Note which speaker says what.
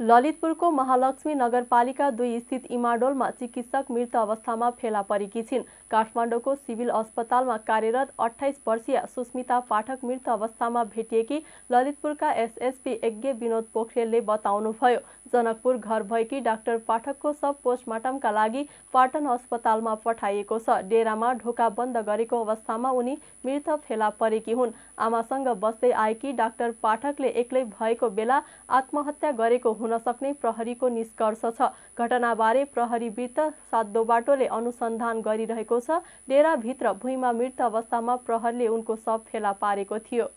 Speaker 1: ललितपुरको महालक्ष्मी नगरपालिका दुई स्थित इमाडोलमा चिकित्सक मृत अवस्थामा फेला परेकी छिन् काठमाडौँको सिभिल अस्पतालमा कार्यरत अठाइस वर्षीय सुस्मिता पाठक मृत अवस्थामा भेटिएकी ललितपुरका एसएसपी यज्ञ विनोद पोखरेलले बताउनुभयो जनकपुर घर भएकी डाक्टर पाठकको सब पोस्टमार्टमका लागि पाटन अस्पतालमा पठाइएको छ डेरामा ढोका बन्द गरेको अवस्थामा उनी मृत फेला परेकी हुन् आमासँग बस्दै आएकी डाक्टर पाठकले एक्लै भएको बेला आत्महत्या गरेको हुन् हुन सक्ने प्रहरीको निष्कर्ष छ घटनाबारे प्रहरीवृत्त बाटोले अनुसन्धान गरिरहेको छ डेराभित्र भुइँमा मृत अवस्थामा प्रहरीले उनको शव फेला पारेको थियो